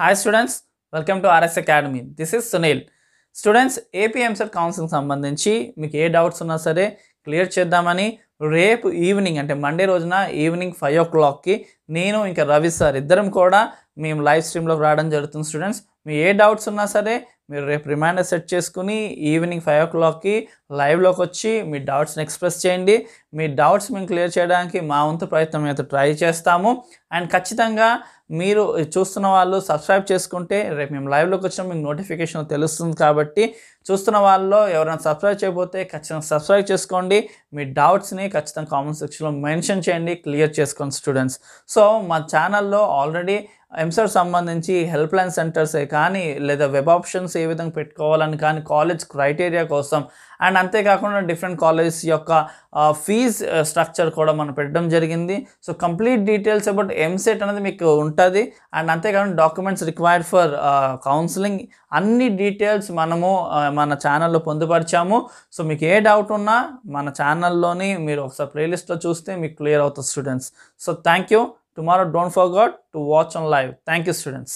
hi students welcome to RS academy this is Sunil students AP EAMCET council సంబంధించి మీకు ఏ doubts ఉన్నా సరే క్లియర్ చేద్దామని రేపు ఈవినింగ్ అంటే మండే రోజున ఈవినింగ్ ఫైవ్ ఓ క్లాక్కి నేను ఇంకా రవి సార్ ఇద్దరం కూడా మేము లైవ్ స్ట్రీమ్లోకి రావడం జరుగుతుంది స్టూడెంట్స్ మీ ఏ డౌట్స్ ఉన్నా సరే మీరు రేపు రిమైండర్ సెట్ చేసుకుని ఈవినింగ్ ఫైవ్ ఓ క్లాక్కి లైవ్లోకి వచ్చి మీ డౌట్స్ని ఎక్స్ప్రెస్ చేయండి మీ డౌట్స్ మేము క్లియర్ చేయడానికి మా వంతు ప్రయత్నం అయితే ట్రై చేస్తాము అండ్ ఖచ్చితంగా మీరు చూస్తున్న వాళ్ళు సబ్స్క్రైబ్ చేసుకుంటే రేపు మేము లైవ్లోకి వచ్చినా మీకు నోటిఫికేషన్ తెలుస్తుంది కాబట్టి చూస్తున్న వాళ్ళలో ఎవరైనా సబ్స్క్రైబ్ చేయబోతే ఖచ్చితంగా సబ్స్క్రైబ్ చేసుకోండి మీ డౌట్స్ని ఖచ్చితంగా కామెంట్ సెక్షన్లో మెన్షన్ చేయండి క్లియర్ చేసుకోండి స్టూడెంట్స్ సో మా ఛానల్లో ఆల్రెడీ ఎంసెట్ సంబంధించి హెల్ప్ లైన్ సెంటర్సే కానీ లేదా వెబ్ ఆప్షన్స్ ఏ విధంగా పెట్టుకోవాలని కానీ కాలేజ్ క్రైటీరియా కోసం అండ్ అంతేకాకుండా డిఫరెంట్ కాలేజెస్ యొక్క ఫీజ్ స్ట్రక్చర్ కూడా మనం పెట్టడం జరిగింది so complete details about EAMCET అనేది మీకు ఉంటుంది అండ్ అంతేకాకుండా డాక్యుమెంట్స్ రిక్వైర్డ్ ఫర్ కౌన్సిలింగ్ అన్ని డీటెయిల్స్ మనము మన ఛానల్లో పొందుపరిచాము సో మీకు ఏ డౌట్ ఉన్నా మన ఛానల్లోని మీరు ఒకసారి ప్లేలిస్ట్లో చూస్తే మీకు క్లియర్ అవుతుంది students so thank you tomorrow don't forgot to watch on live thank you students